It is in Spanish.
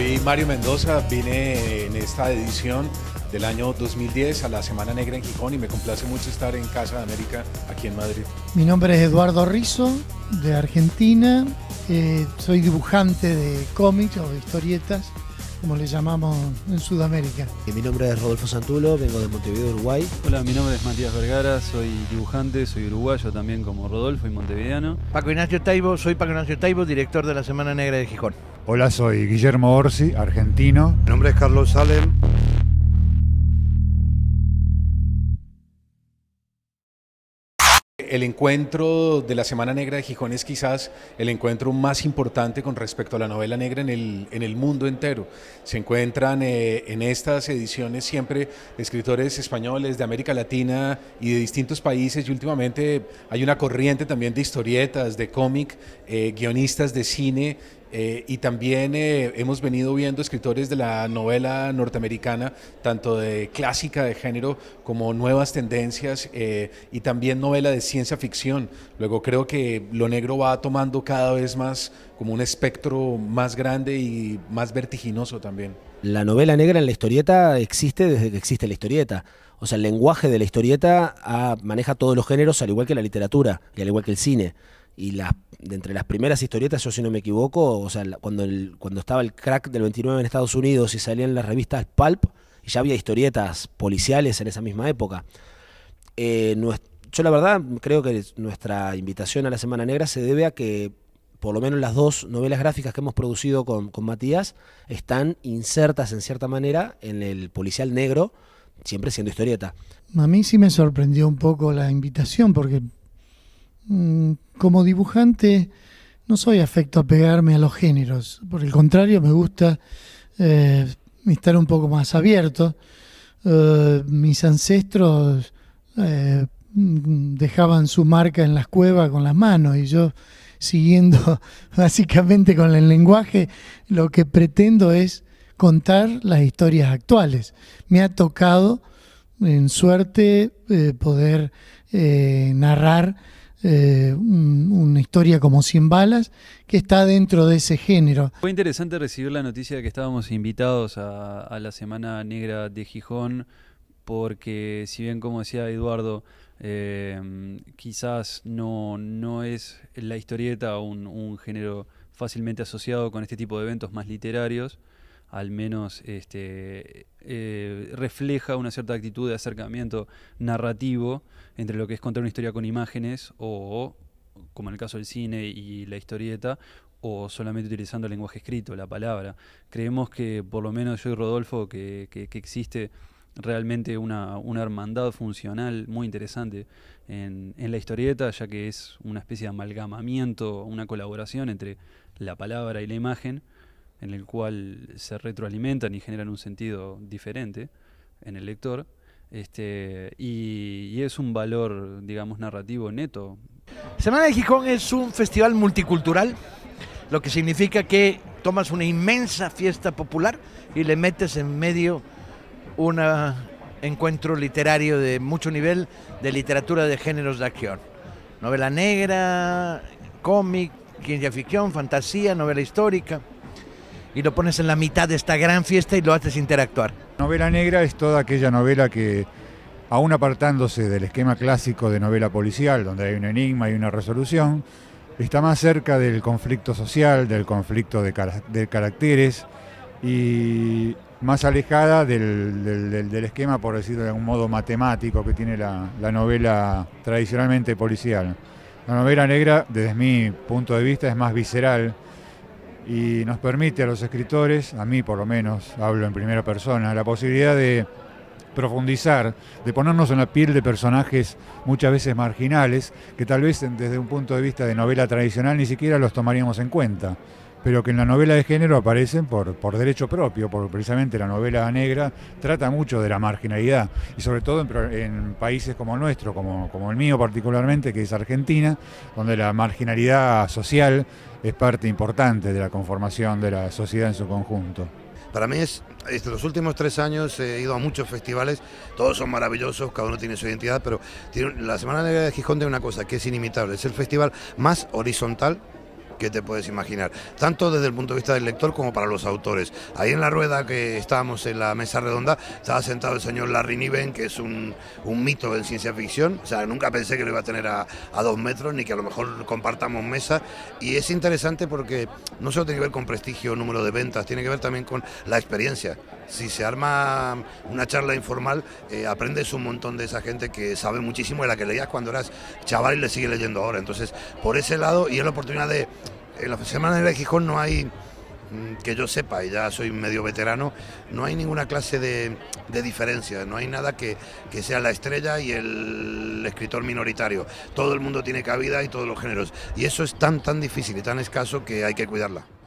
soy Mario Mendoza, vine en esta edición del año 2010 a la Semana Negra en Gijón y me complace mucho estar en Casa de América aquí en Madrid. Mi nombre es Eduardo Rizo, de Argentina, eh, soy dibujante de cómics o de historietas, como le llamamos en Sudamérica. Eh, mi nombre es Rodolfo Santulo, vengo de Montevideo, Uruguay. Hola, mi nombre es Matías Vergara, soy dibujante, soy uruguayo también como Rodolfo y montevideano. Paco Ignacio Taibo, soy Paco Ignacio Taibo, director de la Semana Negra de Gijón. Hola, soy Guillermo Orsi, argentino. Mi nombre es Carlos Salem. el encuentro de la Semana Negra de Gijón es quizás el encuentro más importante con respecto a la novela negra en el, en el mundo entero. Se encuentran eh, en estas ediciones siempre escritores españoles de América Latina y de distintos países y últimamente hay una corriente también de historietas, de cómic, eh, guionistas de cine eh, y también eh, hemos venido viendo escritores de la novela norteamericana, tanto de clásica de género como nuevas tendencias eh, y también novela de ciencia ficción. Luego creo que lo negro va tomando cada vez más como un espectro más grande y más vertiginoso también. La novela negra en la historieta existe desde que existe la historieta. O sea, el lenguaje de la historieta ah, maneja todos los géneros, al igual que la literatura y al igual que el cine y las de entre las primeras historietas, yo si no me equivoco, o sea, cuando, cuando estaba el crack del 29 en Estados Unidos y salían las revistas Pulp, y ya había historietas policiales en esa misma época. Eh, yo la verdad creo que nuestra invitación a la Semana Negra se debe a que por lo menos las dos novelas gráficas que hemos producido con, con Matías están insertas en cierta manera en el policial negro, siempre siendo historieta. A mí sí me sorprendió un poco la invitación porque Mm, como dibujante no soy afecto a pegarme a los géneros, por el contrario me gusta eh, estar un poco más abierto. Eh, mis ancestros eh, dejaban su marca en las cuevas con las manos y yo siguiendo básicamente con el lenguaje lo que pretendo es contar las historias actuales. Me ha tocado en suerte poder narrar eh, una historia como 100 balas, que está dentro de ese género. Fue interesante recibir la noticia de que estábamos invitados a, la Semana Negra de Gijón, porque si bien, como decía Eduardo, eh, quizás no, es la historieta un género fácilmente asociado con este tipo de eventos más literarios, al menos este, eh, refleja una cierta actitud de acercamiento narrativo entre lo que es contar una historia con imágenes o, como en el caso del cine y la historieta, o solamente utilizando el lenguaje escrito, la palabra. Creemos que, por lo menos yo y Rodolfo, que, existe realmente una, hermandad funcional muy interesante en, en, la historieta, ya que es una especie de amalgamamiento, una colaboración entre la palabra y la imagen, en el cual se retroalimentan y generan un sentido diferente en el lector. Este, y, es un valor, digamos, narrativo neto. Semana de Gijón es un festival multicultural, lo que significa que tomas una inmensa fiesta popular y le metes en medio un encuentro literario de mucho nivel de literatura de géneros de acción. Novela negra, cómic, ciencia ficción, fantasía, novela histórica y lo pones en la mitad de esta gran fiesta y lo haces interactuar. Novela negra es toda aquella novela que, aún apartándose del esquema clásico de novela policial, donde hay un enigma y una resolución, está más cerca del conflicto social, del conflicto de, caracteres y más alejada del, esquema, por decirlo de algún modo, matemático que tiene la, la novela tradicionalmente policial. La novela negra, desde mi punto de vista, es más visceral, y nos permite a los escritores, a mí por lo menos, hablo en primera persona, la posibilidad de profundizar, de ponernos en la piel de personajes muchas veces marginales, que tal vez desde un punto de vista de novela tradicional ni siquiera los tomaríamos en cuenta pero que en la novela de género aparecen por, por derecho propio, porque precisamente la novela negra trata mucho de la marginalidad, y sobre todo en, países como el nuestro, como, como el mío particularmente, que es Argentina, donde la marginalidad social es parte importante de la conformación de la sociedad en su conjunto. Para mí es, este, los últimos tres años he ido a muchos festivales, todos son maravillosos, cada uno tiene su identidad, pero la Semana Negra de Gijón tiene una cosa que es inimitable, es el festival más horizontal que te puedes imaginar, tanto desde el punto de vista del lector como para los autores. Ahí en la rueda que estábamos en la mesa redonda, estaba sentado el señor Larry Niven, que es un, mito en ciencia ficción, o sea, nunca pensé que lo iba a tener a, dos metros, ni que a lo mejor compartamos mesa, y es interesante porque no solo tiene que ver con prestigio, o número de ventas, tiene que ver también con la experiencia. Si se arma una charla informal, eh, aprendes un montón de esa gente que sabe muchísimo de la que leías cuando eras chaval y le sigue leyendo ahora. Entonces, por ese lado, y es la oportunidad de en la Semana de Gijón no hay, mm, que yo sepa, y ya soy medio veterano, no hay ninguna clase de, diferencia, no hay nada que, sea la estrella y el escritor minoritario. Todo el mundo tiene cabida y todos los géneros. Y eso es tan, tan difícil y tan escaso que hay que cuidarla.